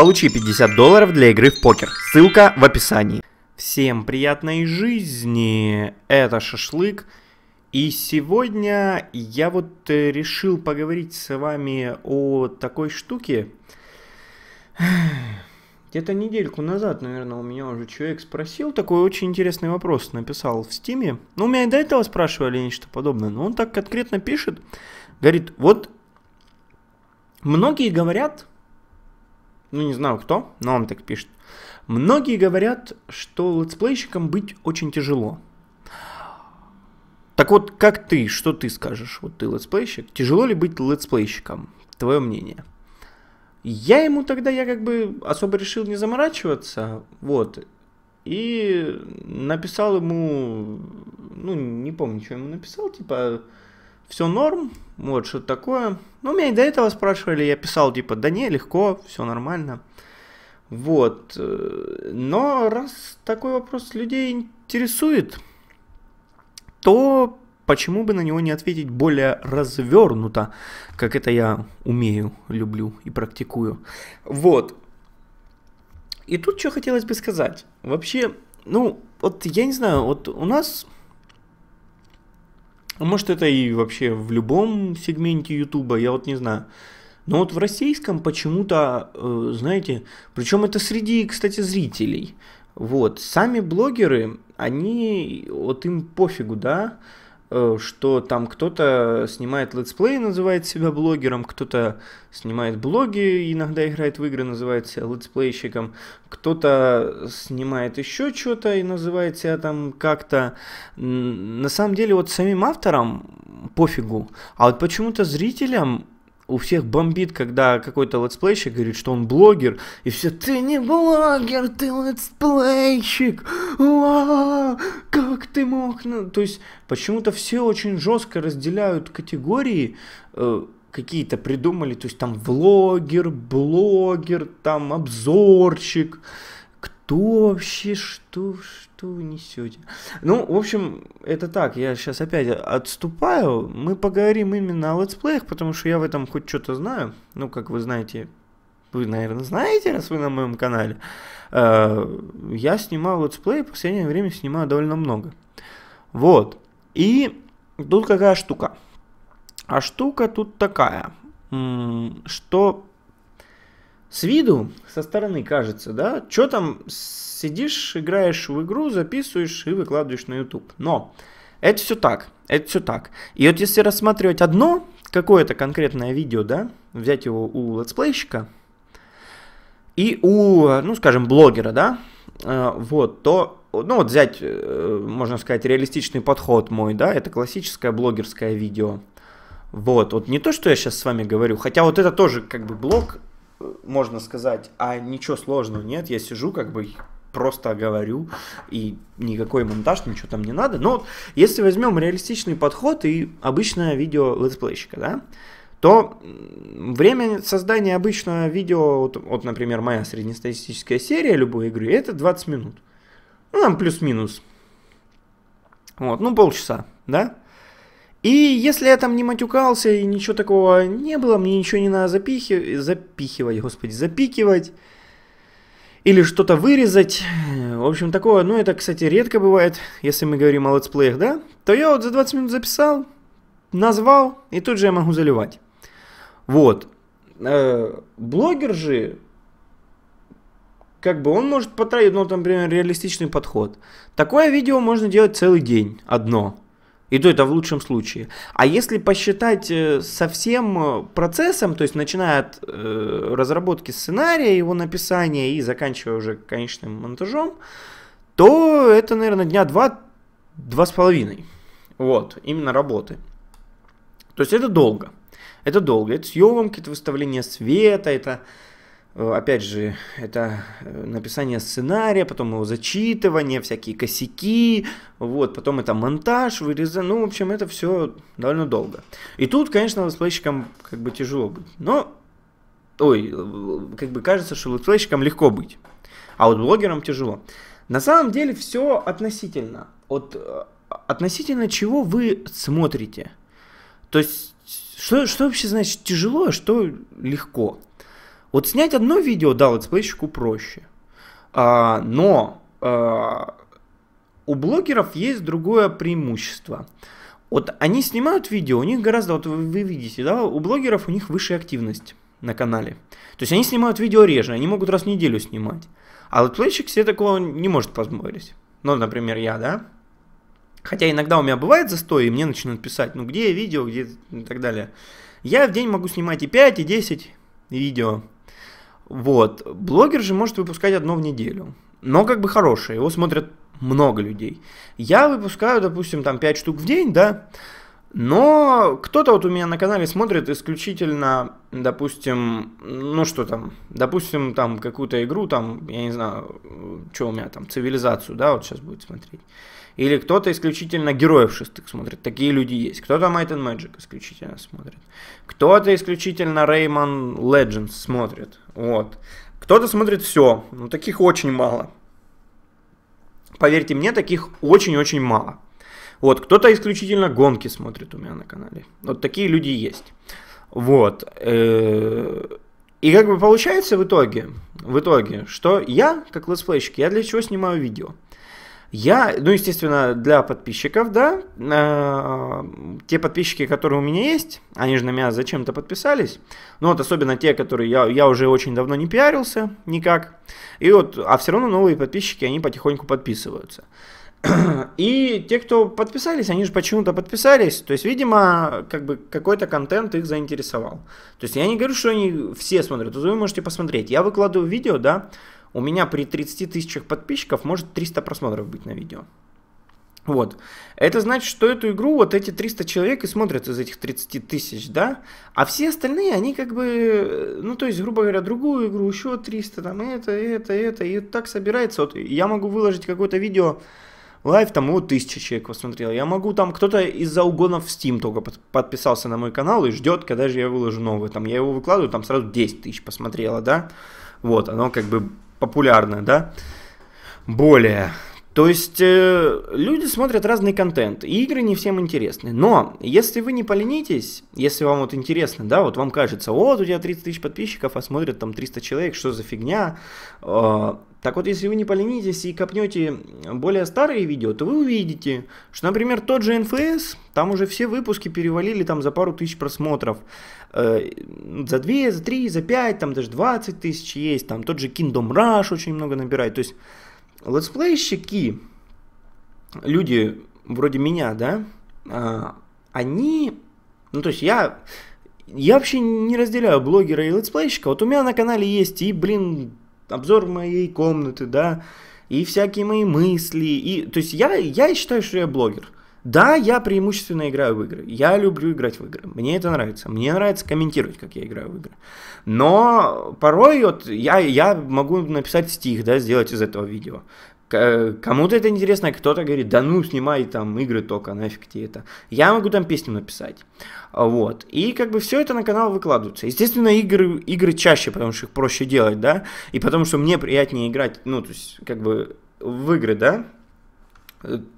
Получи 50 долларов для игры в покер. Ссылка в описании. Всем приятной жизни! Это Шашлык. И сегодня я вот э, решил поговорить с вами о такой штуке. Где-то недельку назад, наверное, у меня уже человек спросил такой очень интересный вопрос, написал в Стиме. Ну, у меня и до этого спрашивали нечто подобное, но он так конкретно пишет. Говорит, вот многие говорят, ну не знаю кто, но он так пишет. Многие говорят, что летсплейщикам быть очень тяжело. Так вот, как ты, что ты скажешь? Вот ты летсплейщик. Тяжело ли быть летсплейщиком? Твое мнение. Я ему тогда, я как бы особо решил не заморачиваться, вот, и написал ему, ну, не помню, что ему написал, типа, все норм, вот, что-то такое. Ну, меня и до этого спрашивали, я писал, типа, да не, легко, все нормально. Вот, э, но раз такой вопрос людей интересует, то почему бы на него не ответить более развернуто, как это я умею, люблю и практикую. Вот. И тут что хотелось бы сказать. Вообще, ну, вот я не знаю, вот у нас а может это и вообще в любом сегменте Ютуба, я вот не знаю. Но вот в российском почему-то, э, знаете, причем это среди, кстати, зрителей. Вот, сами блогеры, они, вот им пофигу, да, Э, что там кто-то снимает летсплей, называет себя блогером, кто-то снимает блоги, иногда играет в игры, называет себя летсплейщиком, кто-то снимает еще что-то и называет себя там как-то. На самом деле вот самим авторам пофигу, а вот почему-то зрителям у всех бомбит, когда какой-то летсплейщик говорит, что он блогер, и все, ты не блогер, ты летсплейщик, как ты мог, ну, то есть почему-то все очень жестко разделяют категории, э, какие-то придумали, то есть там влогер, блогер, там обзорчик, что вообще, что, что вы несете? Ну, в общем, это так, я сейчас опять отступаю, мы поговорим именно о летсплеях, потому что я в этом хоть что-то знаю, ну, как вы знаете, вы, наверное, знаете, раз вы на моем канале, э, я снимал летсплей, в последнее время снимаю довольно много. Вот, и тут какая штука? А штука тут такая, что с виду, со стороны кажется, да, что там сидишь, играешь в игру, записываешь и выкладываешь на YouTube. Но это все так, это все так. И вот если рассматривать одно какое-то конкретное видео, да, взять его у летсплейщика и у, ну, скажем, блогера, да, э, вот, то, ну, вот взять, э, можно сказать, реалистичный подход мой, да, это классическое блогерское видео. Вот, вот не то, что я сейчас с вами говорю, хотя вот это тоже как бы блог, можно сказать, а ничего сложного нет, я сижу как бы просто говорю, и никакой монтаж, ничего там не надо. Но вот если возьмем реалистичный подход и обычное видео летсплейщика, да, то время создания обычного видео, вот, вот, например, моя среднестатистическая серия любой игры, это 20 минут. Ну, там плюс-минус. Вот, ну, полчаса, да? И если я там не матюкался и ничего такого не было, мне ничего не надо запихи... запихивать, господи, запикивать. Или что-то вырезать. В общем, такое, ну это, кстати, редко бывает, если мы говорим о летсплеях, да? То я вот за 20 минут записал, назвал, и тут же я могу заливать. Вот. Э, блогер же, как бы он может потратить, ну, там, например, реалистичный подход. Такое видео можно делать целый день, одно – и то это в лучшем случае. А если посчитать э, со всем э, процессом, то есть начиная от э, разработки сценария, его написания и заканчивая уже конечным монтажом, то это, наверное, дня два, два с половиной. Вот, именно работы. То есть это долго. Это долго. Это съемки, это выставление света, это Э, опять же, это э, написание сценария, потом его зачитывание, всякие косяки, вот, потом это монтаж, вырезание, ну, в общем, это все довольно долго. И тут, конечно, летсплейщикам как бы тяжело быть, но, ой, э, как бы кажется, что летсплейщикам легко быть, а вот блогерам тяжело. На самом деле все относительно, от, относительно чего вы смотрите. То есть, что, что вообще значит тяжело, а что легко? Вот снять одно видео, да, летсплейщику проще. А, но а, у блогеров есть другое преимущество. Вот они снимают видео, у них гораздо, вот вы, вы видите, да, у блогеров у них выше активность на канале. То есть они снимают видео реже, они могут раз в неделю снимать. А летсплейщик себе такого не может позволить. Ну, например, я, да? Хотя иногда у меня бывает застой, и мне начинают писать, ну где видео, где и так далее. Я в день могу снимать и 5, и 10 видео. Вот. Блогер же может выпускать одно в неделю. Но как бы хорошее, его смотрят много людей. Я выпускаю, допустим, там 5 штук в день, да, но кто-то вот у меня на канале смотрит исключительно, допустим, ну что там, допустим, там какую-то игру, там, я не знаю, э, что у меня там, цивилизацию, да, вот сейчас будет смотреть. Или кто-то исключительно героев шестых смотрит. Такие люди есть. Кто-то Might and Magic исключительно смотрит. Кто-то исключительно Rayman Legends смотрит. Вот. Кто-то смотрит все. но ну, таких очень мало. Поверьте мне, таких очень-очень мало. Вот, кто-то исключительно гонки смотрит у меня на канале. Вот такие люди есть. Вот. Э, и как бы получается в итоге, в итоге, что я, как летсплейщик, я для чего снимаю видео? Я, ну, естественно, для подписчиков, да, э, те подписчики, которые у меня есть, они же на меня зачем-то подписались, ну, вот особенно те, которые я, я уже очень давно не пиарился никак, и вот, а все равно новые подписчики, они потихоньку подписываются. И те, кто подписались, они же почему-то подписались. То есть, видимо, как бы какой-то контент их заинтересовал. То есть я не говорю, что они все смотрят. Вы можете посмотреть. Я выкладываю видео, да, у меня при 30 тысячах подписчиков может 300 просмотров быть на видео. Вот. Это значит, что эту игру вот эти 300 человек и смотрят из этих 30 тысяч, да? А все остальные, они как бы, э, ну то есть, грубо говоря, другую игру, еще 300, там это, это, это, и вот так собирается. Вот я могу выложить какое-то видео, лайв там вот тысяча человек посмотрел. Я могу там, кто-то из-за угонов в Steam только под, подписался на мой канал и ждет, когда же я выложу новый. Там я его выкладываю, там сразу 10 тысяч посмотрело, да? Вот, оно как бы популярное, да, более. То есть э, люди смотрят разный контент, и игры не всем интересны. Но если вы не поленитесь, если вам вот интересно, да, вот вам кажется, вот у тебя 30 тысяч подписчиков, а смотрят там 300 человек, что за фигня. Э, так вот, если вы не поленитесь и копнете более старые видео, то вы увидите, что, например, тот же NFS, там уже все выпуски перевалили там за пару тысяч просмотров. Э, за 2, за 3, за 5, там даже 20 тысяч есть, там тот же Kingdom Rush очень много набирает, то есть летсплейщики, люди вроде меня, да, а, они, ну то есть я, я вообще не разделяю блогера и летсплейщика, вот у меня на канале есть и, блин, обзор моей комнаты, да, и всякие мои мысли, и, то есть я, я считаю, что я блогер – да, я преимущественно играю в игры. Я люблю играть в игры. Мне это нравится. Мне нравится комментировать, как я играю в игры. Но порой вот я, я могу написать стих, да, сделать из этого видео. Кому-то это интересно, кто-то говорит, да ну, снимай там игры только, нафиг тебе это. Я могу там песню написать. Вот. И как бы все это на канал выкладывается. Естественно, игры, игры чаще, потому что их проще делать, да, и потому что мне приятнее играть, ну, то есть, как бы в игры, да,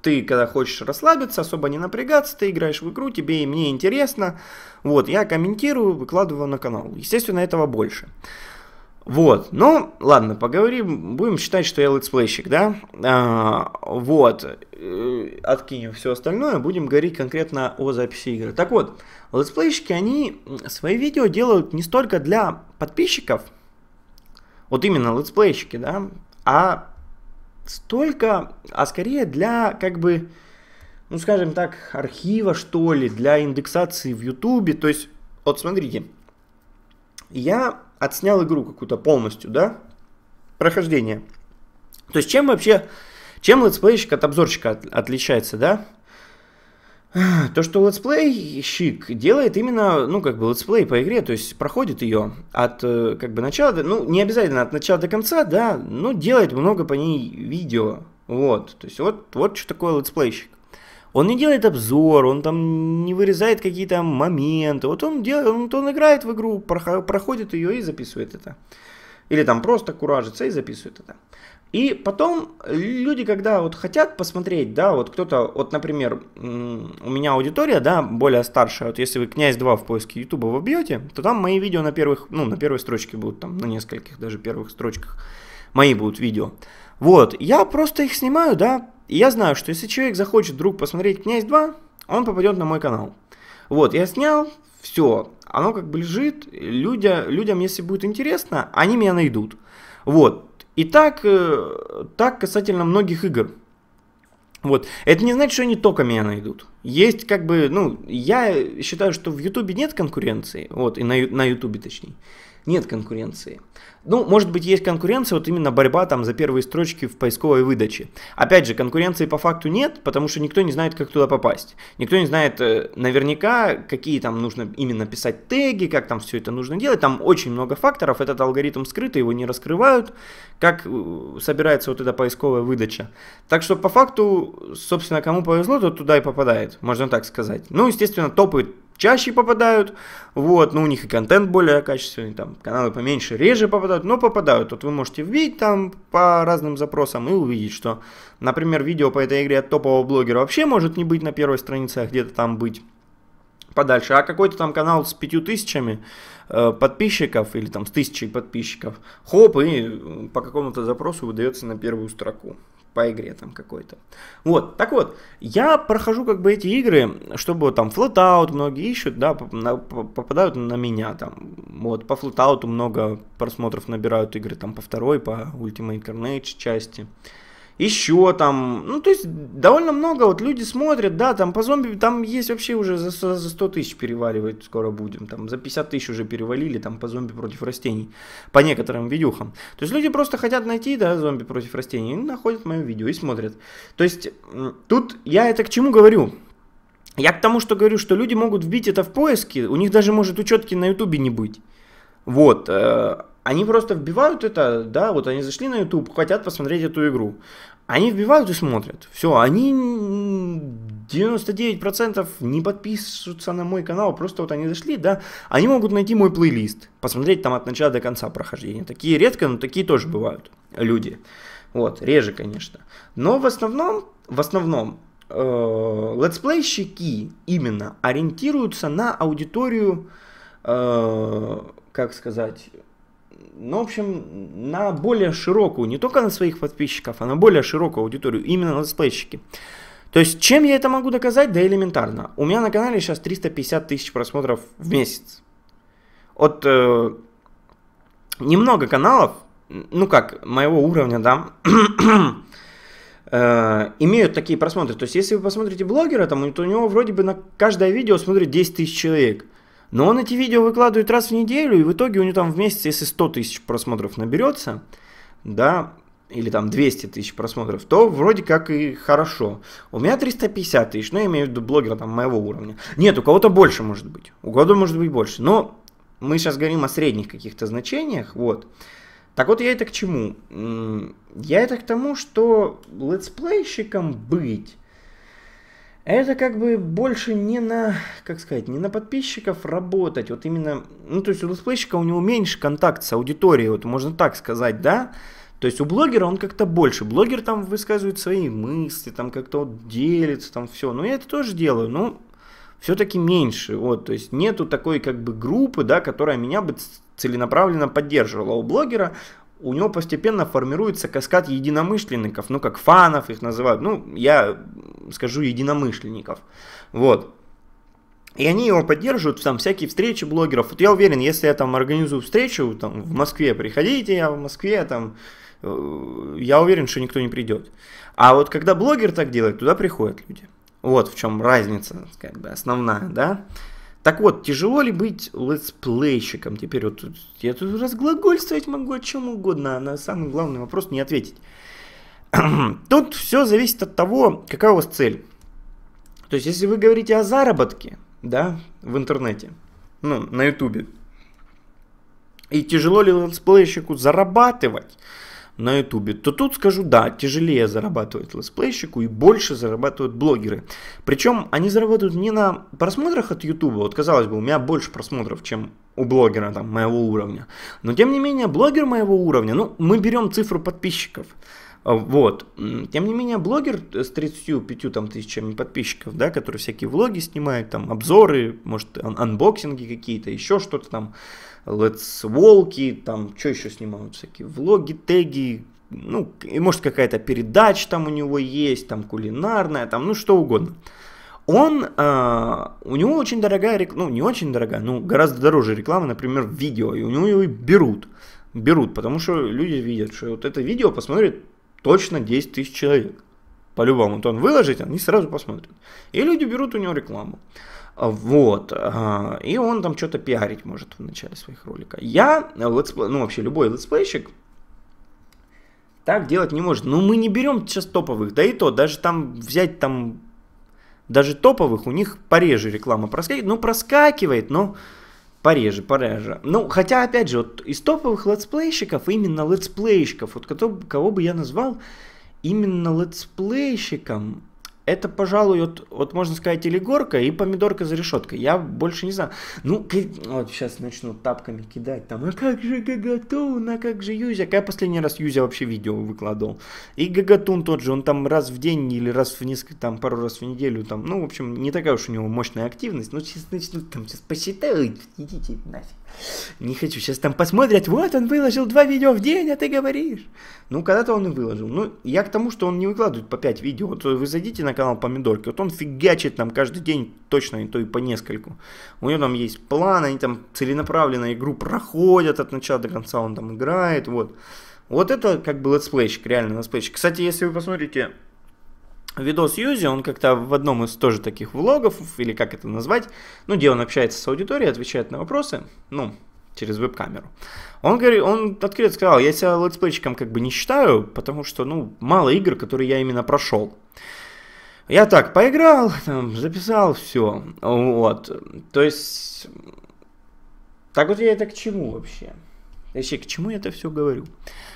ты, когда хочешь расслабиться, особо не напрягаться, ты играешь в игру, тебе и мне интересно. Вот, я комментирую, выкладываю на канал. Естественно, этого больше. Вот, ну, ладно, поговорим, будем считать, что я летсплейщик, да? А, вот, э, откинем все остальное, будем говорить конкретно о записи игры. Так вот, летсплейщики, они свои видео делают не столько для подписчиков, вот именно летсплейщики, да, а столько, а скорее для, как бы, ну, скажем так, архива, что ли, для индексации в Ютубе. То есть, вот смотрите, я отснял игру какую-то полностью, да, прохождение. То есть, чем вообще, чем летсплейщик от обзорщика от, отличается, да? То, что летсплейщик делает именно, ну, как бы летсплей по игре, то есть проходит ее от, э, как бы, начала, до, ну, не обязательно от начала до конца, да, но делает много по ней видео, вот, то есть вот, вот что такое летсплейщик. Он не делает обзор, он там не вырезает какие-то моменты, вот он делает, он, он играет в игру, проходит ее и записывает это. Или там просто куражится и записывает это. И потом люди, когда вот хотят посмотреть, да, вот кто-то, вот, например, у меня аудитория, да, более старшая, вот если вы «Князь 2» в поиске Ютуба вобьете, то там мои видео на первых, ну, на первой строчке будут, там, на нескольких даже первых строчках мои будут видео. Вот, я просто их снимаю, да, и я знаю, что если человек захочет вдруг посмотреть «Князь 2», он попадет на мой канал. Вот, я снял, все, оно как бы лежит, людям, людям, если будет интересно, они меня найдут. Вот, и так, э, так касательно многих игр. Вот. Это не значит, что они только меня найдут. Есть как бы, ну, я считаю, что в Ютубе нет конкуренции. Вот, и на, на Ютубе точнее нет конкуренции. Ну, может быть, есть конкуренция, вот именно борьба там за первые строчки в поисковой выдаче. Опять же, конкуренции по факту нет, потому что никто не знает, как туда попасть. Никто не знает э, наверняка, какие там нужно именно писать теги, как там все это нужно делать. Там очень много факторов, этот алгоритм скрытый, его не раскрывают, как э, собирается вот эта поисковая выдача. Так что по факту, собственно, кому повезло, тот туда и попадает, можно так сказать. Ну, естественно, топы чаще попадают, вот, но ну, у них и контент более качественный, там каналы поменьше, реже попадают, но попадают. Вот вы можете вбить там по разным запросам и увидеть, что, например, видео по этой игре от топового блогера вообще может не быть на первой странице, а где-то там быть подальше. А какой-то там канал с пятью тысячами э, подписчиков или там с тысячей подписчиков, хоп, и э, по какому-то запросу выдается на первую строку по игре там какой-то. Вот, так вот, я прохожу как бы эти игры, чтобы там флотаут многие ищут, да, попадают на меня там. Вот, по флотауту много просмотров набирают игры там по второй, по Ultimate Carnage части еще там, ну, то есть довольно много, вот люди смотрят, да, там по зомби, там есть вообще уже за, за 100 тысяч переваливает, скоро будем, там за 50 тысяч уже перевалили, там по зомби против растений, по некоторым видюхам. То есть люди просто хотят найти, да, зомби против растений, и находят мое видео и смотрят. То есть тут я это к чему говорю? Я к тому, что говорю, что люди могут вбить это в поиски, у них даже может учетки на ютубе не быть. Вот, э, они просто вбивают это, да, вот они зашли на ютуб хотят посмотреть эту игру. Они вбивают и смотрят. Все, они 99% не подписываются на мой канал, просто вот они зашли, да, они могут найти мой плейлист, посмотреть там от начала до конца прохождения. Такие редко, но такие тоже бывают люди. Вот, реже, конечно. Но в основном, в основном, э, летсплейщики именно ориентируются на аудиторию, э, как сказать, ну, в общем, на более широкую, не только на своих подписчиков, а на более широкую аудиторию, именно на летсплейщики. То есть, чем я это могу доказать? Да элементарно. У меня на канале сейчас 350 тысяч просмотров в месяц. От э, немного каналов, ну как, моего уровня, да, э, имеют такие просмотры. То есть, если вы посмотрите блогера, там, то у него вроде бы на каждое видео смотрит 10 тысяч человек – но он эти видео выкладывает раз в неделю, и в итоге у него там в месяц, если 100 тысяч просмотров наберется, да, или там 200 тысяч просмотров, то вроде как и хорошо. У меня 350 тысяч, но ну, я имею в виду блогера там моего уровня. Нет, у кого-то больше может быть, у кого-то может быть больше. Но мы сейчас говорим о средних каких-то значениях, вот. Так вот я это к чему? Я это к тому, что летсплейщиком быть а это как бы больше не на, как сказать, не на подписчиков работать. Вот именно, ну то есть у летсплейщика у него меньше контакт с аудиторией, вот можно так сказать, да? То есть у блогера он как-то больше. Блогер там высказывает свои мысли, там как-то вот делится, там все. Ну я это тоже делаю, но все-таки меньше. Вот, то есть нету такой как бы группы, да, которая меня бы целенаправленно поддерживала. А у блогера у него постепенно формируется каскад единомышленников, ну как фанов их называют, ну я скажу единомышленников, вот. И они его поддерживают, там всякие встречи блогеров. Вот я уверен, если я там организую встречу там, в Москве, приходите, я в Москве, там, э, я уверен, что никто не придет. А вот когда блогер так делает, туда приходят люди. Вот в чем разница, как бы основная, да. Так вот, тяжело ли быть летсплейщиком? Теперь вот я тут разглагольствовать могу о чем угодно, а на самый главный вопрос не ответить. тут все зависит от того, какая у вас цель. То есть, если вы говорите о заработке, да, в интернете, ну, на ютубе, и тяжело ли летсплейщику зарабатывать, на ютубе, то тут скажу, да, тяжелее зарабатывать летсплейщику и больше зарабатывают блогеры. Причем они зарабатывают не на просмотрах от ютуба, вот казалось бы, у меня больше просмотров, чем у блогера там моего уровня. Но тем не менее, блогер моего уровня, ну, мы берем цифру подписчиков. А, вот. Тем не менее, блогер э, с 35 там, тысячами подписчиков, да, который всякие влоги снимает, там, обзоры, может, ан анбоксинги какие-то, еще что-то там, Let's Walk, там, что еще снимают, всякие влоги, теги, ну, и может какая-то передача там у него есть, там кулинарная, там, ну, что угодно. Он, э, у него очень дорогая реклама, ну, не очень дорогая, ну, гораздо дороже реклама, например, в видео, и у него его берут, берут, потому что люди видят, что вот это видео посмотрит точно 10 тысяч человек. По-любому, то он выложит, они сразу посмотрят. И люди берут у него рекламу. Вот. А, и он там что-то пиарить может в начале своих роликов. Я, э, летсплей, ну вообще любой летсплейщик, так делать не может. Но ну, мы не берем сейчас топовых. Да и то, даже там взять там, даже топовых, у них пореже реклама проскакивает. Ну, проскакивает, но пореже, пореже. Ну, хотя, опять же, вот из топовых летсплейщиков, именно летсплейщиков, вот кого, кого бы я назвал именно летсплейщиком, это, пожалуй, вот, вот можно сказать, или горка, и помидорка за решеткой. Я больше не знаю. Ну, вот сейчас начну тапками кидать там. А как же Гагатун, а как же Юзя? Я последний раз Юзя вообще видео выкладывал. И Гагатун тот же, он там раз в день или раз в несколько, там пару раз в неделю, там, ну, в общем, не такая уж у него мощная активность. Ну, сейчас начну там сейчас посчитаю, идите нафиг. Не хочу, сейчас там посмотрят, вот он выложил два видео в день, а ты говоришь. Ну, когда-то он и выложил. Ну, я к тому, что он не выкладывает по 5 видео. Вот вы зайдите на канал Помидорки, вот он фигачит там каждый день точно, и то и по нескольку. У него там есть план, они там целенаправленно игру проходят от начала до конца, он там играет, вот. Вот это как бы летсплейщик, реально летсплейщик. Кстати, если вы посмотрите видос Юзи, он как-то в одном из тоже таких влогов, или как это назвать, ну, где он общается с аудиторией, отвечает на вопросы, ну, через веб-камеру. Он, говорит, он открыто сказал, я себя летсплейщиком как бы не считаю, потому что, ну, мало игр, которые я именно прошел. Я так поиграл, там, записал, все. Вот. То есть... Так вот я это к чему вообще? Вообще, к чему я это все говорю?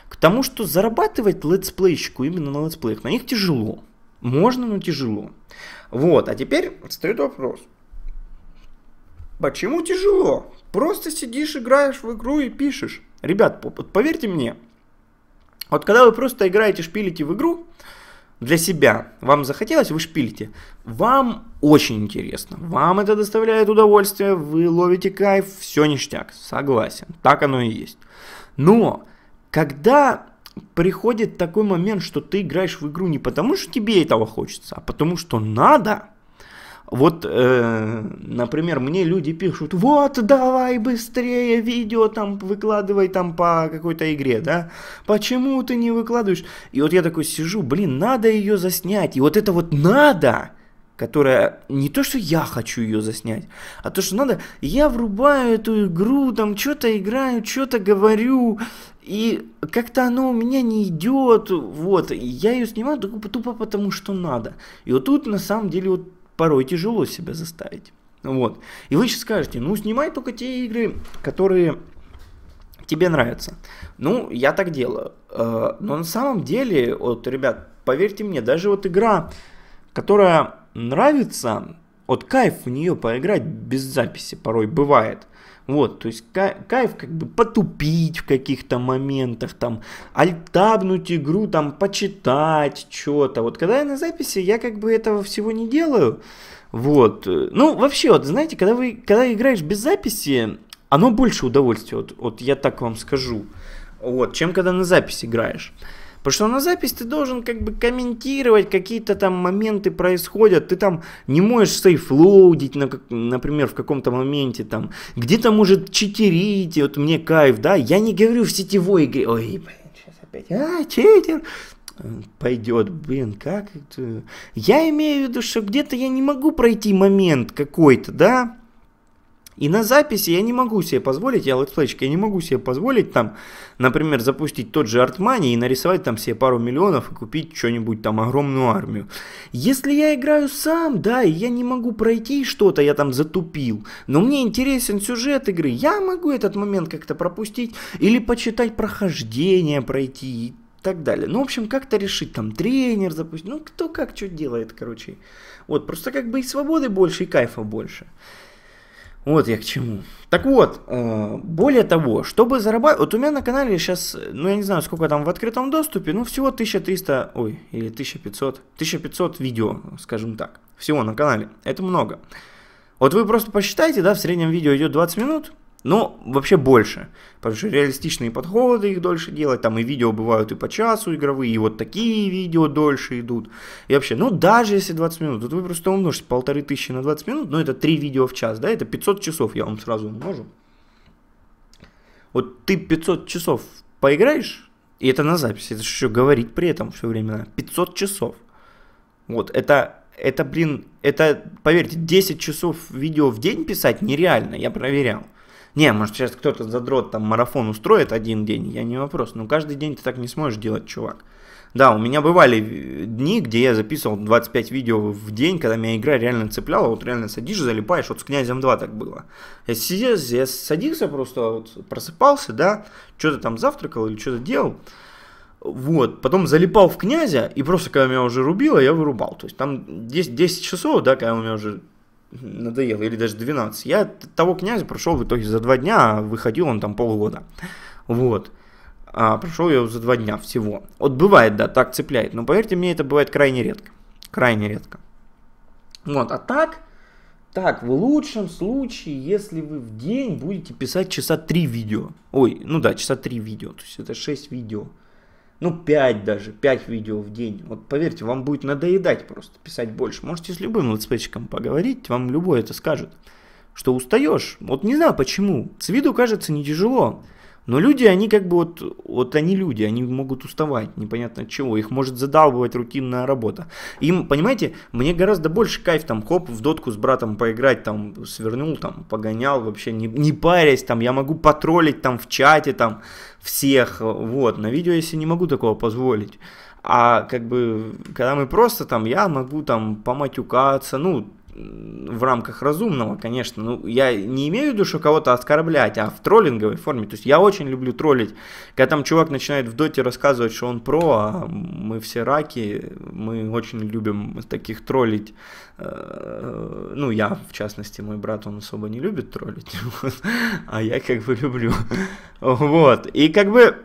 К тому, что зарабатывать летсплейщику именно на летсплеях, на них тяжело. Можно, но тяжело. Вот, а теперь встает вопрос. Почему тяжело? Просто сидишь, играешь в игру и пишешь. Ребят, поверьте мне, вот когда вы просто играете, шпилите в игру, для себя, вам захотелось, вы шпилите, вам очень интересно, вам это доставляет удовольствие, вы ловите кайф, все ништяк, согласен, так оно и есть. Но когда приходит такой момент, что ты играешь в игру не потому, что тебе этого хочется, а потому, что надо. Вот, э, например, мне люди пишут, вот, давай быстрее видео там выкладывай там по какой-то игре, да? Почему ты не выкладываешь? И вот я такой сижу, блин, надо ее заснять. И вот это вот надо, которая не то, что я хочу ее заснять, а то, что надо, я врубаю эту игру, там что-то играю, что-то говорю, и как-то оно у меня не идет, вот, и я ее снимаю тупо, тупо потому, что надо. И вот тут, на самом деле, вот порой тяжело себя заставить. Вот. И вы сейчас скажете, ну, снимай только те игры, которые тебе нравятся. Ну, я так делаю. Э, но на самом деле, вот, ребят, поверьте мне, даже вот игра, которая нравится, вот кайф в нее поиграть без записи порой бывает. Вот, то есть кай кайф как бы потупить в каких-то моментах, там, альтабнуть игру, там, почитать что-то. Вот когда я на записи, я как бы этого всего не делаю. Вот. Э, ну, вообще, вот, знаете, когда вы, когда играешь без записи, оно больше удовольствия, вот, вот я так вам скажу. Вот, чем когда на записи играешь. Потому что на запись ты должен как бы комментировать, какие-то там моменты происходят. Ты там не можешь сейфлоудить, на, например, в каком-то моменте там. Где-то может читерить, вот мне кайф, да. Я не говорю в сетевой игре. Ой, блин, сейчас опять. А, читер пойдет, блин, как это? Я имею в виду, что где-то я не могу пройти момент какой-то, да? И на записи я не могу себе позволить, я летсплейщик, я не могу себе позволить там, например, запустить тот же Артмани и нарисовать там себе пару миллионов и купить что-нибудь там, огромную армию. Если я играю сам, да, и я не могу пройти что-то, я там затупил, но мне интересен сюжет игры, я могу этот момент как-то пропустить или почитать прохождение пройти и так далее. Ну, в общем, как-то решить, там, тренер запустить, ну, кто как что делает, короче. Вот, просто как бы и свободы больше, и кайфа больше. Вот я к чему. Так вот, э, более того, чтобы зарабатывать... Вот у меня на канале сейчас, ну я не знаю, сколько там в открытом доступе, ну всего 1300, ой, или 1500, 1500 видео, скажем так, всего на канале. Это много. Вот вы просто посчитайте, да, в среднем видео идет 20 минут, но ну, вообще больше, потому что реалистичные подходы их дольше делать, там и видео бывают и по часу игровые, и вот такие видео дольше идут. И вообще, ну даже если 20 минут, тут вы просто умножите полторы тысячи на 20 минут, ну это 3 видео в час, да, это 500 часов, я вам сразу умножу. Вот ты 500 часов поиграешь, и это на записи, это еще говорить при этом все время, 500 часов. Вот, это это, блин, это, поверьте, 10 часов видео в день писать нереально, я проверял. Не, может сейчас кто-то задрот там марафон устроит один день, я не вопрос, но каждый день ты так не сможешь делать, чувак. Да, у меня бывали э, дни, где я записывал 25 видео в день, когда меня игра реально цепляла, вот реально садишь, залипаешь, вот с Князем 2 так было. Я сидел, я садился просто, а вот просыпался, да, что-то там завтракал или что-то делал, вот, потом залипал в Князя, и просто когда меня уже рубило, я вырубал, то есть там 10, 10 часов, да, когда у меня уже надоело, или даже 12. Я того князя прошел в итоге за два дня, а выходил он там полгода. Вот. А прошел я за два дня всего. Вот бывает, да, так цепляет, но поверьте мне, это бывает крайне редко. Крайне редко. Вот, а так, так, в лучшем случае, если вы в день будете писать часа три видео. Ой, ну да, часа три видео, то есть это 6 видео ну 5 даже, 5 видео в день. Вот поверьте, вам будет надоедать просто писать больше. Можете с любым летсплейщиком поговорить, вам любой это скажет. Что устаешь. Вот не знаю почему. С виду кажется не тяжело. Но люди, они как бы вот, вот они люди, они могут уставать, непонятно от чего, их может задалбывать рутинная работа. Им, понимаете, мне гораздо больше кайф там, хоп, в дотку с братом поиграть, там, свернул, там, погонял, вообще не, не парясь, там, я могу потроллить там в чате, там, всех, вот, на видео если не могу такого позволить. А как бы, когда мы просто там, я могу там поматюкаться, ну, в рамках разумного, конечно. Ну, я не имею в виду, что кого-то оскорблять, а в троллинговой форме. То есть я очень люблю троллить. Когда там чувак начинает в доте рассказывать, что он про, а мы все раки, мы очень любим таких троллить. Э, ну, я, в частности, мой брат, он особо не любит троллить, а я как бы люблю. Вот. И как бы...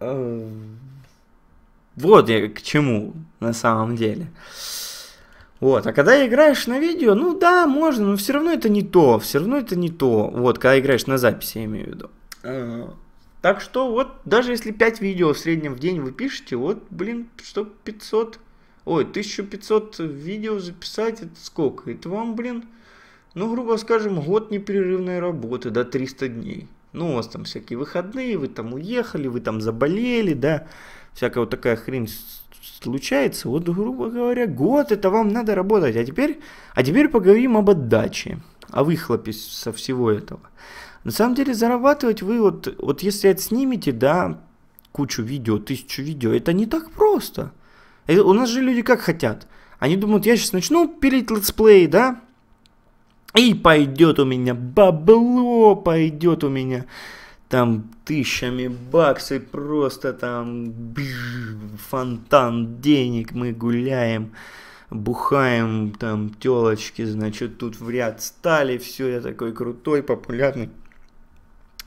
Э, вот я к чему на самом деле. Uh, вот, а когда играешь на видео, ну да, можно, но все равно это не то, все равно это не то. Вот, когда играешь на записи, я имею в виду. А, так что вот, даже если 5 видео в среднем в день вы пишете, вот, блин, что 500, ой, 1500 видео записать, это сколько? Это вам, блин, ну, грубо скажем, год непрерывной работы, да, 300 дней. Ну, у вас там всякие выходные, вы там уехали, вы там заболели, да, всякая вот такая хрень случается, вот, грубо говоря, год это вам надо работать. А теперь, а теперь поговорим об отдаче, о выхлопе со всего этого. На самом деле зарабатывать вы, вот, вот если отснимете, да, кучу видео, тысячу видео, это не так просто. Это, у нас же люди как хотят. Они думают, я сейчас начну пилить летсплей, да, и пойдет у меня бабло, пойдет у меня там тысячами баксов, просто там фонтан денег, мы гуляем, бухаем, там телочки, значит, тут в ряд стали, все, я такой крутой, популярный.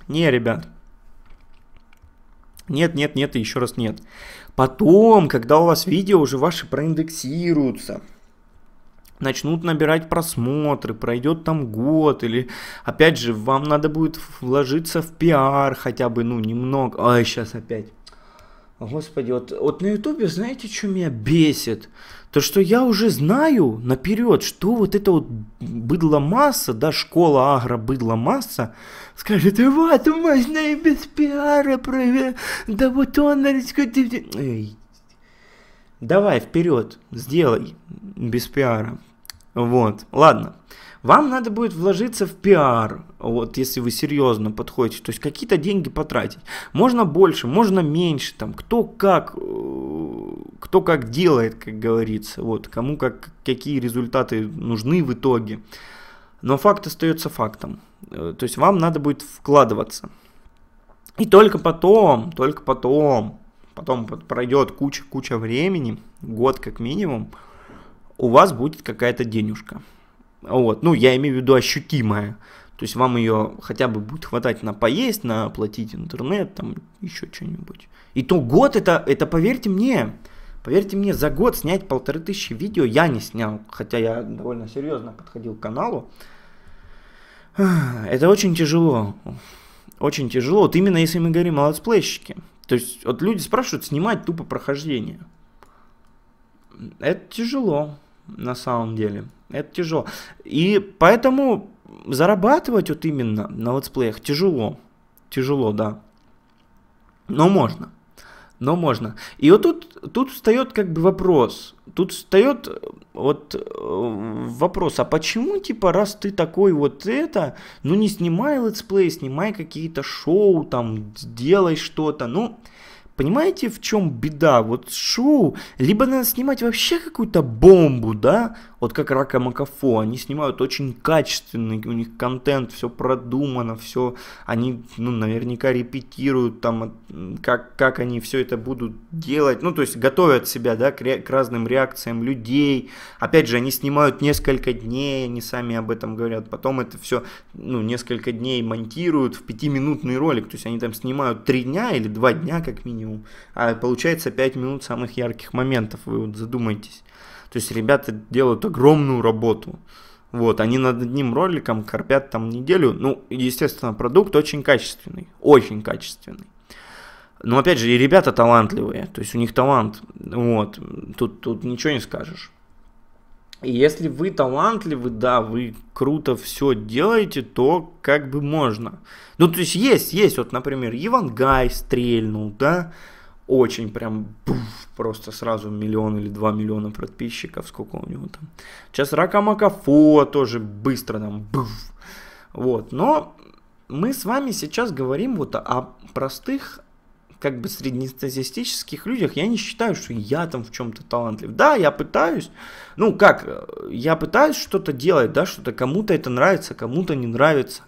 Не, ребят, нет, нет, нет и еще раз нет. Потом, когда у вас видео уже ваши проиндексируются – начнут набирать просмотры, пройдет там год, или, опять же, вам надо будет вложиться в пиар хотя бы, ну, немного. Ай, сейчас опять. Господи, вот, вот на ютубе, знаете, что меня бесит? То, что я уже знаю наперед, что вот это вот масса да, школа агро масса скажет, вот можно и без пиара проверить, да вот он, Эй, давай вперед, сделай без пиара. Вот, ладно. Вам надо будет вложиться в пиар, вот если вы серьезно подходите, то есть какие-то деньги потратить. Можно больше, можно меньше, там, кто как, э, кто как делает, как говорится, вот, кому как, какие результаты нужны в итоге. Но факт остается фактом. Э, то есть вам надо будет вкладываться. И только потом, только потом, потом пройдет куча-куча времени, год как минимум, у вас будет какая-то денежка. Вот, ну, я имею в виду ощутимая. То есть вам ее хотя бы будет хватать на поесть, на оплатить интернет, там еще что-нибудь. И то год это, это поверьте мне, поверьте мне, за год снять полторы тысячи видео я не снял, хотя я довольно серьезно подходил к каналу. Это очень тяжело, очень тяжело, вот именно если мы говорим о летсплейщике. То есть вот люди спрашивают снимать тупо прохождение. Это тяжело на самом деле. Это тяжело. И поэтому зарабатывать вот именно на летсплеях тяжело. Тяжело, да. Но можно. Но можно. И вот тут, тут встает как бы вопрос. Тут встает э, вот э, вопрос, а почему, типа, раз ты такой вот это, ну не снимай летсплей, снимай какие-то шоу, там, делай что-то. Ну, Понимаете, в чем беда? Вот шоу, либо надо снимать вообще какую-то бомбу, да? Вот как Рака Макафо, они снимают очень качественный, у них контент, все продумано, все, они, ну, наверняка репетируют там, как, как они все это будут делать, ну, то есть готовят себя, да, к, ре- к разным реакциям людей. Опять же, они снимают несколько дней, они сами об этом говорят, потом это все, ну, несколько дней монтируют в пятиминутный ролик, то есть они там снимают три дня или два дня как минимум, минимум. А получается 5 минут самых ярких моментов, вы вот задумайтесь. То есть ребята делают огромную работу. Вот, они над одним роликом корпят там неделю. Ну, естественно, продукт очень качественный, очень качественный. Но опять же, и ребята талантливые, то есть у них талант, вот, тут, тут ничего не скажешь. И если вы талантливы, да, вы круто все делаете, то как бы можно. Ну, то есть есть, есть, вот, например, Евангай стрельнул, да, очень прям буф, просто сразу миллион или два миллиона подписчиков, сколько у него там. Сейчас Рака Макафо тоже быстро там буф. Вот, но мы с вами сейчас говорим вот о простых как бы среднестатистических людях я не считаю, что я там в чем-то талантлив. Да, я пытаюсь, ну как, э, я пытаюсь что-то делать, да, что-то кому-то это нравится, кому-то не нравится.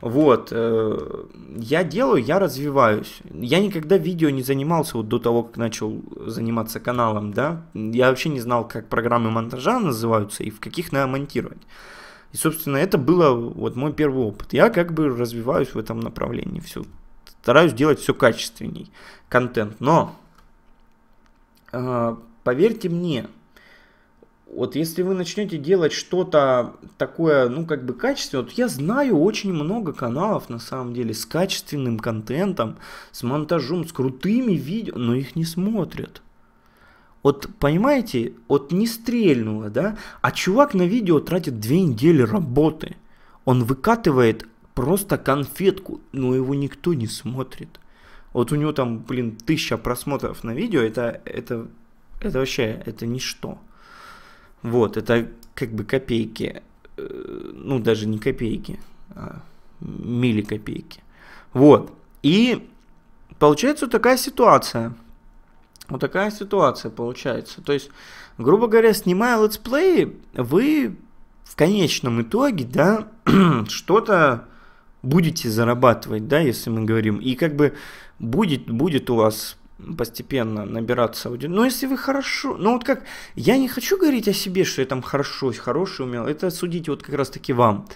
Вот, э, я делаю, я развиваюсь. Я никогда видео не занимался вот до того, как начал заниматься каналом, да. Я вообще не знал, как программы монтажа называются и в каких надо монтировать. И, собственно, это было вот мой первый опыт. Я как бы развиваюсь в этом направлении все стараюсь делать все качественней контент. Но, э, поверьте мне, вот если вы начнете делать что-то такое, ну, как бы качественное, вот я знаю очень много каналов, на самом деле, с качественным контентом, с монтажом, с крутыми видео, но их не смотрят. Вот, понимаете, вот не стрельнуло, да, а чувак на видео тратит две недели работы. Он выкатывает просто конфетку, но его никто не смотрит. Вот у него там, блин, тысяча просмотров на видео, это, это, это вообще, это ничто. Вот, это как бы копейки, э, ну даже не копейки, а мили копейки. Вот, и получается такая ситуация. Вот такая ситуация получается. То есть, грубо говоря, снимая летсплеи, вы в конечном итоге, да, что-то будете зарабатывать, да, если мы говорим, и как бы будет, будет у вас постепенно набираться аудиторию. Но если вы хорошо, ну вот как, я не хочу говорить о себе, что я там хорошо, хороший умел, это судить вот как раз таки вам,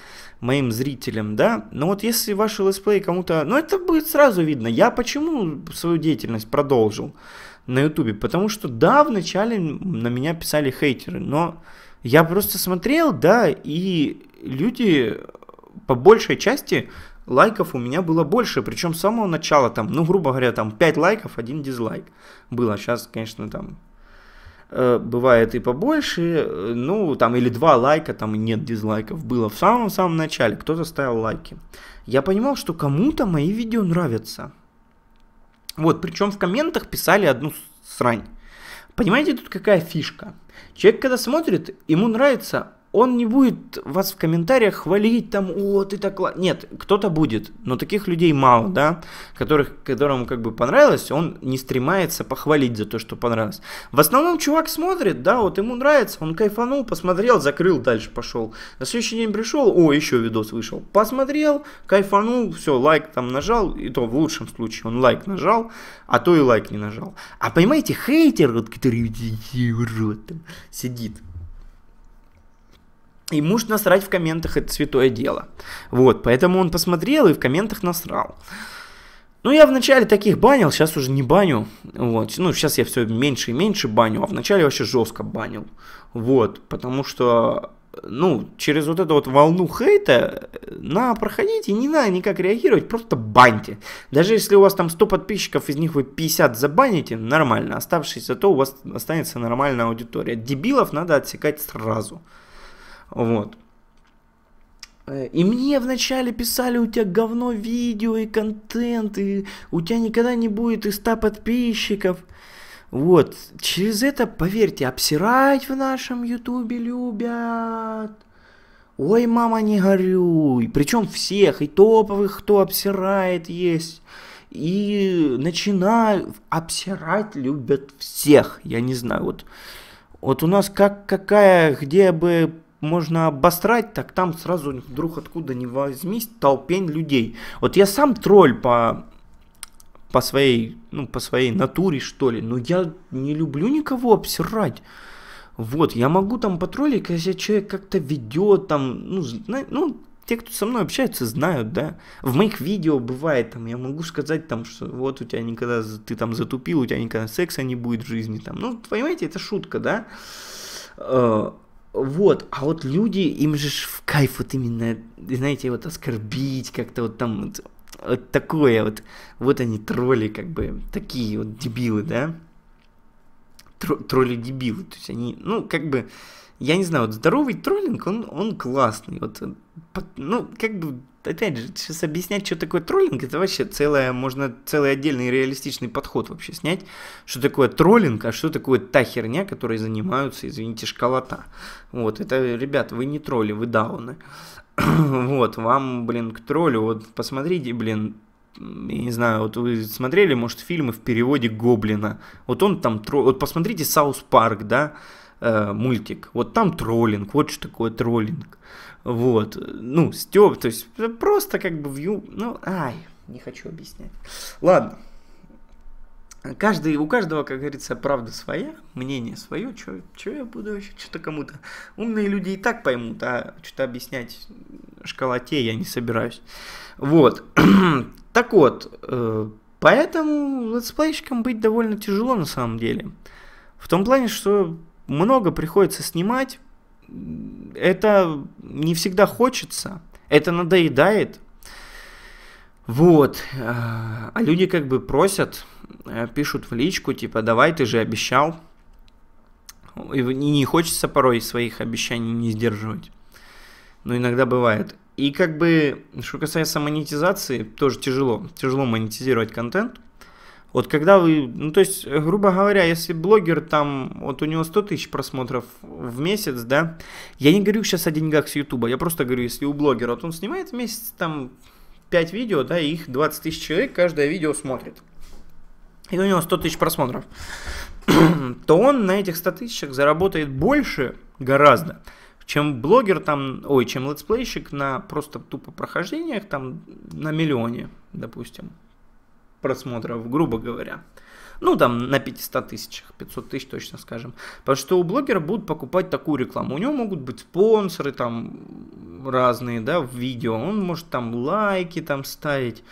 моим зрителям, да, но вот если ваши летсплей кому-то, ну это будет сразу видно, я почему свою деятельность продолжил на ютубе, потому что да, вначале на меня писали хейтеры, но я просто смотрел, да, и люди по большей части лайков у меня было больше, причем с самого начала там, ну, грубо говоря, там 5 лайков, один дизлайк было. Сейчас, а конечно, там э, бывает и побольше, э, ну, там или два лайка, там нет дизлайков было в самом-самом начале, кто-то ставил лайки. Я понимал, что кому-то мои видео нравятся. Вот, причем в комментах писали одну срань. Понимаете, тут какая фишка? Человек, когда смотрит, ему нравится он не будет вас в комментариях хвалить там, о, ты так... Нет, кто-то будет, но таких людей мало, да, которых, которому как бы понравилось, он не стремается похвалить за то, что понравилось. В основном чувак смотрит, да, вот ему нравится, он кайфанул, посмотрел, закрыл, дальше пошел. На следующий день пришел, о, еще видос вышел, посмотрел, кайфанул, все, лайк там нажал, и то в лучшем случае он лайк нажал, а то и лайк не нажал. А понимаете, хейтер, вот, который сидит, и муж насрать в комментах это святое дело. Вот, поэтому он посмотрел и в комментах насрал. Ну, я вначале таких банил, сейчас уже не баню. Вот. Ну, сейчас я все меньше и меньше баню, а вначале вообще жестко банил. Вот, потому что, ну, через вот эту вот волну хейта э, на проходите, не надо никак реагировать, просто баньте. Даже если у вас там 100 подписчиков, из них вы 50 забаните, нормально. Оставшиеся, то у вас останется нормальная аудитория. Дебилов надо отсекать сразу. Вот. Э, и мне вначале писали, у тебя говно видео и контент, и у тебя никогда не будет и 100 подписчиков. Вот, через это, поверьте, обсирать в нашем ютубе любят. Ой, мама, не горюй. Причем всех, и топовых, кто обсирает, есть. И начинаю обсирать любят всех. Я не знаю, вот, вот у нас как какая, где бы можно обострать так там сразу вдруг откуда не возьмись толпень людей. Вот я сам тролль по по своей, ну, по своей натуре, что ли. Но я не люблю никого обсирать. Вот, я могу там потроллить, если человек как-то ведет, там, ну, ну, те, кто со мной общаются, знают, да. В моих видео бывает, там, я могу сказать, там, что вот у тебя никогда, ты там затупил, у тебя никогда секса не будет в жизни, там. Ну, понимаете, это шутка, да э, вот, а вот люди, им же в кайф вот именно, знаете, вот оскорбить как-то вот там вот, вот такое вот. Вот они тролли как бы, такие вот дебилы, да? Тро тролли-дебилы, то есть они, ну, как бы, я не знаю, вот здоровый троллинг, он, он классный, вот, э, ну, как бы, опять же, сейчас объяснять, что такое троллинг, это вообще целое, можно целый отдельный реалистичный подход вообще снять, что такое троллинг, а что такое та херня, которой занимаются, извините, школота. Вот, это, ребят, вы не тролли, вы дауны. вот, вам, блин, к троллю, вот посмотрите, блин, я не знаю, вот вы смотрели, может, фильмы в переводе Гоблина, вот он там, тро... вот посмотрите Саус Парк, да, э, мультик. Вот там троллинг, вот что такое троллинг. Вот, ну, Степ, то есть э, просто как бы вью, ну, ай, не хочу объяснять. Ладно. Каждый, у каждого, как говорится, правда своя, мнение свое, что я буду вообще что-то кому-то. Умные люди и так поймут, а что-то объяснять шкалоте я не собираюсь. Вот. так вот, э, поэтому летсплейщикам быть довольно тяжело на самом деле. В том плане, что много приходится снимать, это не всегда хочется, это надоедает. Вот. А, а люди как бы просят, э, пишут в личку, типа, давай, ты же обещал. И не хочется порой своих обещаний не сдерживать. Но иногда бывает. И как бы, что касается монетизации, тоже тяжело. Тяжело монетизировать контент – вот когда вы, ну то есть, грубо говоря, если блогер там, вот у него 100 тысяч просмотров в месяц, да, я не говорю сейчас о деньгах с Ютуба, я просто говорю, если у блогера, вот он снимает в месяц там 5 видео, да, и их 20 тысяч человек каждое видео смотрит, и у него 100 тысяч просмотров, то он на этих 100 тысячах заработает больше гораздо, чем блогер там, ой, чем летсплейщик на просто тупо прохождениях там на миллионе, допустим просмотров, грубо говоря. Ну, там, на 500 тысячах, 500 тысяч точно скажем. Потому что у блогера будут покупать такую рекламу. У него могут быть спонсоры там разные, да, в видео. Он может там лайки там ставить.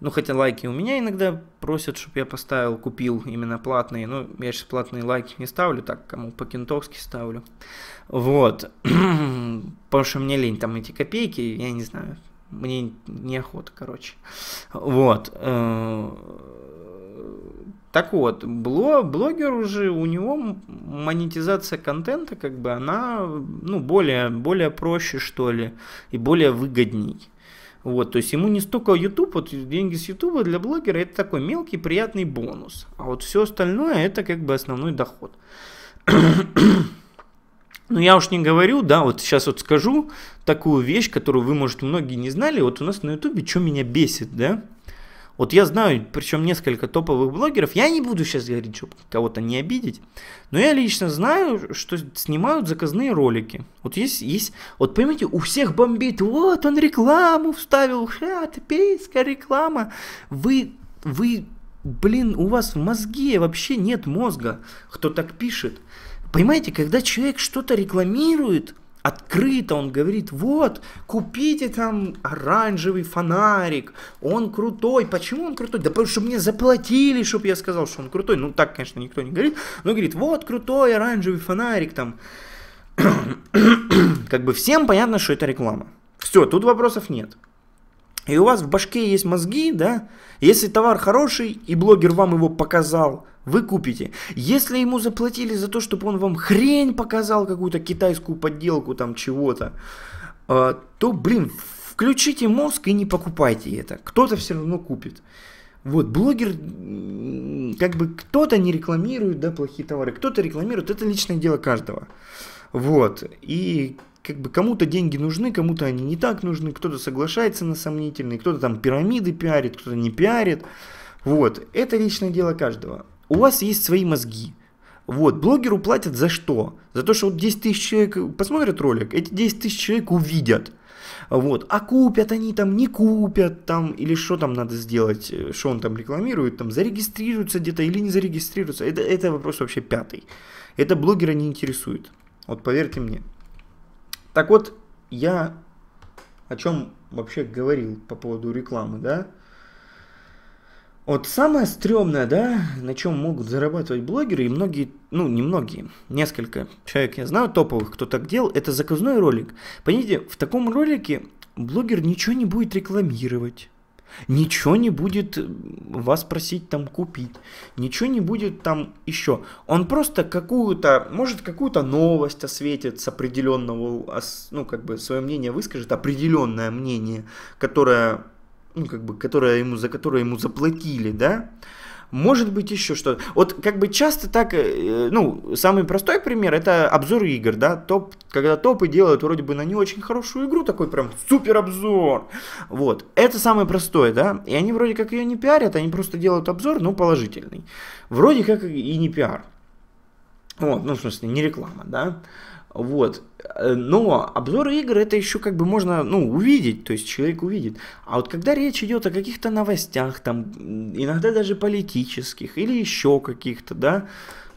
Ну, хотя лайки у меня иногда просят, чтобы я поставил, купил именно платные. Но ну, я сейчас платные лайки не ставлю, так кому по-кентовски ставлю. Вот. Потому что мне лень там эти копейки, я не знаю. Мне неохота, короче. Вот. Э, так вот, блогер уже, у него монетизация контента, как бы, она, ну, более, более проще, что ли, и более выгодней. Вот, то есть ему не столько YouTube, вот деньги с YouTube для блогера это такой мелкий приятный бонус, а вот все остальное это как бы основной доход. Ну, я уж не говорю, да, вот сейчас вот скажу такую вещь, которую вы, может, многие не знали. Вот у нас на Ютубе, что меня бесит, да? Вот я знаю, причем несколько топовых блогеров, я не буду сейчас говорить, чтобы кого-то не обидеть, но я лично знаю, что снимают заказные ролики. Вот есть, есть, вот понимаете, у всех бомбит, вот он рекламу вставил, ха, писька, реклама. Вы, вы, блин, у вас в мозге вообще нет мозга, кто так пишет. Понимаете, когда человек что-то рекламирует, открыто он говорит, вот, купите там оранжевый фонарик, он крутой. Почему он крутой? Да потому что мне заплатили, чтобы я сказал, что он крутой. Ну, так, конечно, никто не говорит. Но говорит, вот, крутой оранжевый фонарик там. как бы всем понятно, что это реклама. Все, тут вопросов нет. И у вас в башке есть мозги, да? Если товар хороший, и блогер вам его показал, вы купите. Если ему заплатили за то, чтобы он вам хрень показал какую-то китайскую подделку там чего-то, а, то, блин, включите мозг и не покупайте это. Кто-то все равно купит. Вот, блогер, как бы кто-то не рекламирует, да, плохие товары, кто-то рекламирует, это личное дело каждого. Вот, и как бы кому-то деньги нужны, кому-то они не так нужны, кто-то соглашается на сомнительные, кто-то там пирамиды пиарит, кто-то не пиарит. Вот, это личное дело каждого у вас есть свои мозги. Вот, блогеру платят за что? За то, что вот 10 тысяч человек посмотрят ролик, эти 10 тысяч человек увидят. Вот, а купят они там, не купят там, или что там надо сделать, э, что он там рекламирует, там зарегистрируются где-то или не зарегистрируются, это, это вопрос вообще пятый. Это блогера не интересует, вот поверьте мне. Так вот, я о чем вообще говорил по поводу рекламы, да? Вот самое стрёмное, да, на чем могут зарабатывать блогеры, и многие, ну не многие, несколько человек я знаю топовых, кто так делал, это заказной ролик. Понимаете, в таком ролике блогер ничего не будет рекламировать, ничего не будет вас просить там купить, ничего не будет там еще. Он просто какую-то, может какую-то новость осветит с определенного, ну как бы свое мнение выскажет, определенное мнение, которое ну, как бы, которая ему, за которую ему заплатили, да, может быть еще что-то. Вот как бы часто так, э, ну, самый простой пример это обзор игр, да, топ, когда топы делают вроде бы на не очень хорошую игру, такой прям супер обзор. Вот, это самое простое, да, и они вроде как ее не пиарят, они просто делают обзор, но ну, положительный. Вроде как и не пиар. Вот, ну, в смысле, не реклама, да. Вот. Э, но обзоры игр это еще как бы можно, ну, увидеть, то есть человек увидит. А вот когда речь идет о каких-то новостях, там, иногда даже политических или еще каких-то, да,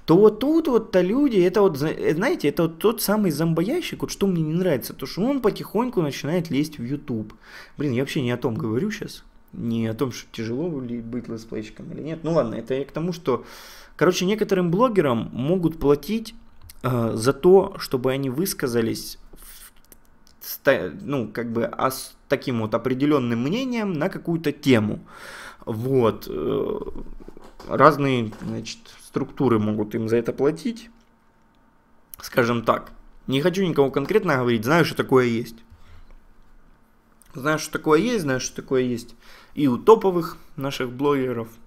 то вот тут вот-то люди, это вот, э, знаете, это вот тот самый зомбоящик, вот что мне не нравится, то что он потихоньку начинает лезть в YouTube. Блин, я вообще не о том говорю сейчас, не о том, что тяжело ли быть летсплейщиком или нет. Ну ладно, это я к тому, что, короче, некоторым блогерам могут платить Э, за то, чтобы они высказались ну, как бы а с таким вот определенным мнением на какую-то тему. Вот. Э, разные, значит, структуры могут им за это платить. Скажем так. Не хочу никого конкретно говорить, знаю, что такое есть. Знаю, что такое есть, знаю, что такое есть и у топовых наших блогеров –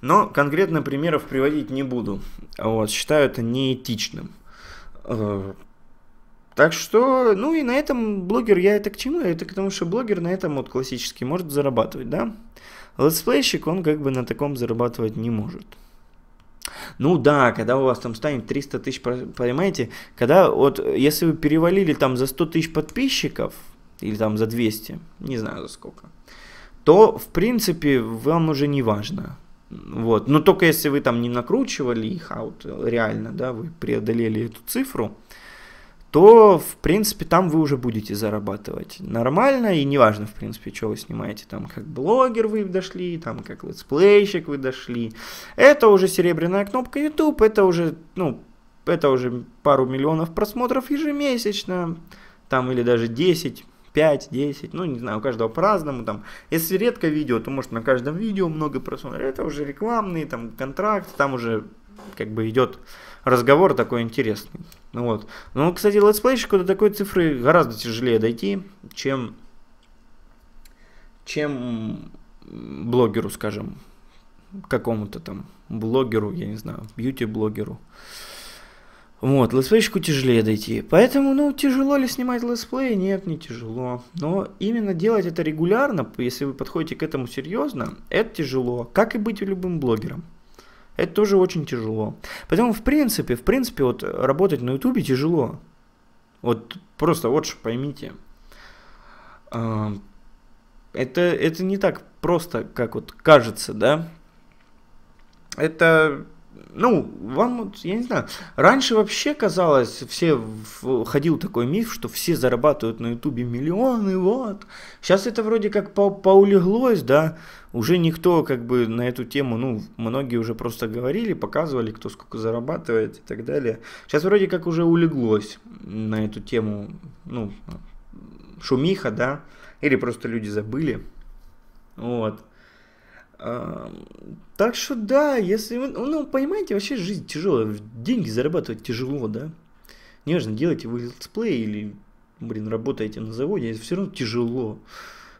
но конкретно примеров приводить не буду. Вот, считаю это неэтичным. Э, так что, ну и на этом блогер, я это к чему? Это к тому, что блогер на этом вот классический может зарабатывать, да? Летсплейщик, он как бы на таком зарабатывать не может. Ну да, когда у вас там станет 300 тысяч, понимаете, когда вот, если вы перевалили там за 100 тысяч подписчиков, или там за 200, не знаю за сколько, то, в принципе, вам уже не важно, вот. Но только если вы там не накручивали их, а вот реально, да, вы преодолели эту цифру, то, в принципе, там вы уже будете зарабатывать нормально, и неважно, в принципе, что вы снимаете, там, как блогер вы дошли, там, как летсплейщик вы дошли. Это уже серебряная кнопка YouTube, это уже, ну, это уже пару миллионов просмотров ежемесячно, там, или даже 10, 5-10, ну не знаю, у каждого по-разному там. Если редко видео, то может на каждом видео много просмотров. Это уже рекламный там контракт, там уже как бы идет разговор такой интересный. Ну Вот. Ну, кстати, летсплейщику до такой цифры гораздо тяжелее дойти, чем, чем блогеру, скажем, какому-то там блогеру, я не знаю, бьюти-блогеру. Вот, летсплейщику тяжелее дойти. Поэтому, ну, тяжело ли снимать летсплей? Нет, не тяжело. Но именно делать это регулярно, если вы подходите к этому серьезно, это тяжело. Как и быть любым блогером. Это тоже очень тяжело. Поэтому, в принципе, в принципе, вот работать на ютубе тяжело. Вот просто вот что поймите. А, это, это не так просто, как вот кажется, да? Это ну, вам, я не знаю, раньше вообще казалось, все, ходил такой миф, что все зарабатывают на ютубе миллионы, вот. Сейчас это вроде как по поулеглось, да, уже никто как бы на эту тему, ну, многие уже просто говорили, показывали, кто сколько зарабатывает и так далее. Сейчас вроде как уже улеглось на эту тему, ну, шумиха, да, или просто люди забыли, вот. Так что да, если вы, ну понимаете, вообще жизнь тяжелая, деньги зарабатывать тяжело, да. Неважно, делаете вы летсплей или, блин, работаете на заводе, все равно тяжело.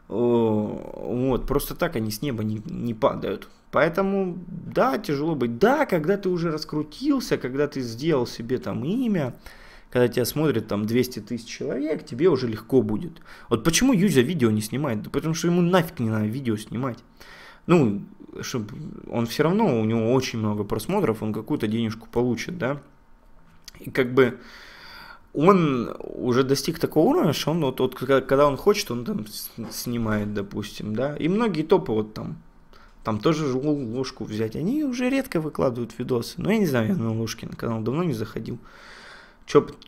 Вот, просто так они с неба не, не падают. Поэтому, да, тяжело быть. Да, когда ты уже раскрутился, когда ты сделал себе там имя, когда тебя смотрит там 200 тысяч человек, тебе уже легко будет. Вот почему Юзя видео не снимает? Да потому что ему нафиг не надо видео снимать ну, чтобы он все равно, у него очень много просмотров, он какую-то денежку получит, да. И как бы он уже достиг такого уровня, что он вот, вот когда он хочет, он там снимает, допустим, да. И многие топы вот там, там тоже ложку взять, они уже редко выкладывают видосы. Но ну, я не знаю, я на Ложкин канал давно не заходил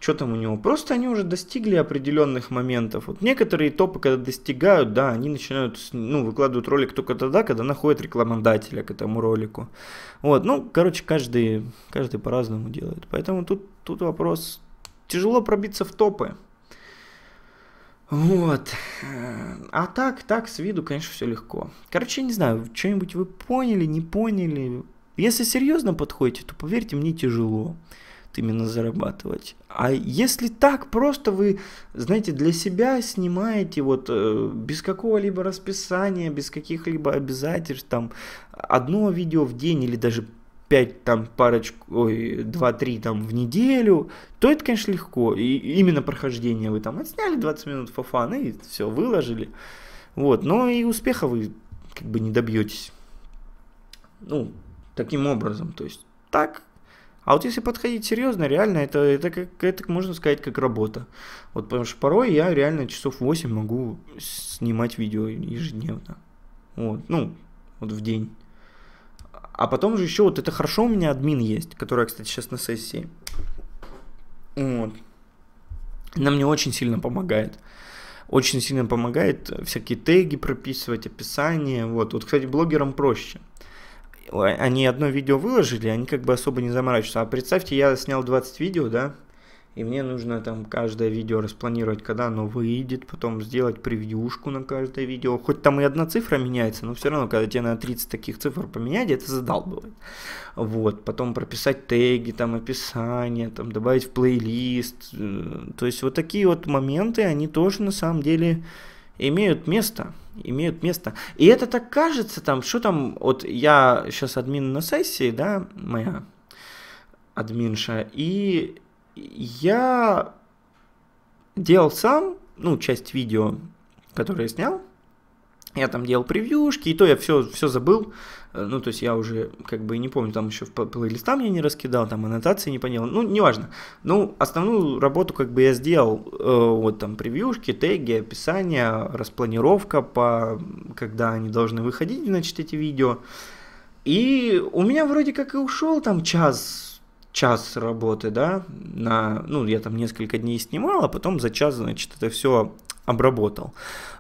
что там у него. Просто они уже достигли определенных моментов. Вот некоторые топы, когда достигают, да, они начинают, ну, выкладывают ролик только тогда, когда находят рекламодателя к этому ролику. Вот, ну, короче, каждый, каждый по-разному делает. Поэтому тут, тут вопрос, тяжело пробиться в топы. Вот. А так, так, с виду, конечно, все легко. Короче, я не знаю, что-нибудь вы поняли, не поняли. Если серьезно подходите, то поверьте, мне тяжело именно зарабатывать. А если так просто вы, знаете, для себя снимаете вот э, без какого-либо расписания, без каких-либо обязательств, там одно видео в день или даже 5 там парочку, ой, 2-3 там в неделю, то это, конечно, легко. И именно прохождение вы там отсняли 20 минут фофан ну и все, выложили. Вот, но и успеха вы как бы не добьетесь. Ну, таким образом, то есть так а вот если подходить серьезно, реально, это, это, как, это можно сказать как работа. Вот потому что порой я реально часов 8 могу снимать видео ежедневно. Вот, ну, вот в день. А потом же еще вот это хорошо у меня админ есть, которая, кстати, сейчас на сессии. Вот. Она мне очень сильно помогает. Очень сильно помогает всякие теги прописывать, описание. Вот, вот кстати, блогерам проще – они одно видео выложили, они как бы особо не заморачиваются. А представьте, я снял 20 видео, да, и мне нужно там каждое видео распланировать, когда оно выйдет, потом сделать превьюшку на каждое видео. Хоть там и одна цифра меняется, но все равно, когда тебе надо 30 таких цифр поменять, это задалбывает. Вот, потом прописать теги, там описание, там добавить в плейлист. Э, то есть вот такие вот моменты, они тоже на самом деле имеют место, имеют место. И это так кажется, там, что там, вот я сейчас админ на сессии, да, моя админша, и я делал сам, ну, часть видео, которое я снял, я там делал превьюшки, и то я все, все забыл, э, ну, то есть я уже как бы не помню, там еще в плейлистам я не раскидал, там аннотации не понял, ну, неважно. Ну, основную работу как бы я сделал, э, вот там превьюшки, теги, описание, распланировка, по, когда они должны выходить, значит, эти видео. И у меня вроде как и ушел там час, час работы, да, на, ну, я там несколько дней снимал, а потом за час, значит, это все обработал.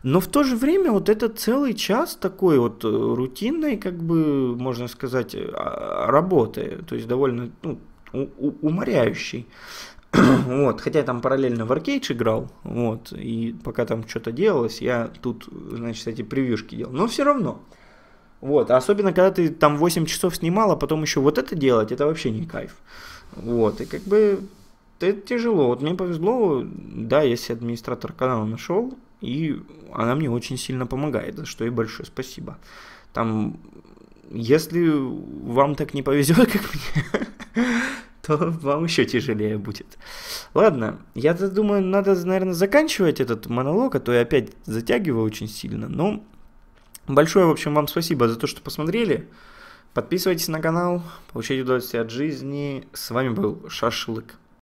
Но в то же время вот этот целый час такой вот э, рутинной, как бы, можно сказать, э, а, работы, то есть довольно ну, уморяющий. вот, хотя я там параллельно в аркейдж играл, вот, и пока там что-то делалось, я тут, значит, эти превьюшки делал, но все равно. Вот, особенно, когда ты там 8 часов снимал, а потом еще вот это делать, это вообще не кайф. Вот, и как бы это тяжело. Вот мне повезло, да, я себе администратор канала нашел, и она мне очень сильно помогает, за что и большое спасибо. Там, если вам так не повезет, как мне, то вам еще тяжелее будет. Ладно, я думаю, надо, наверное, заканчивать этот монолог, а то я опять затягиваю очень сильно. Но ну, большое, в общем, вам спасибо за то, что посмотрели. Подписывайтесь на канал, получайте удовольствие от жизни. С вами был Шашлык.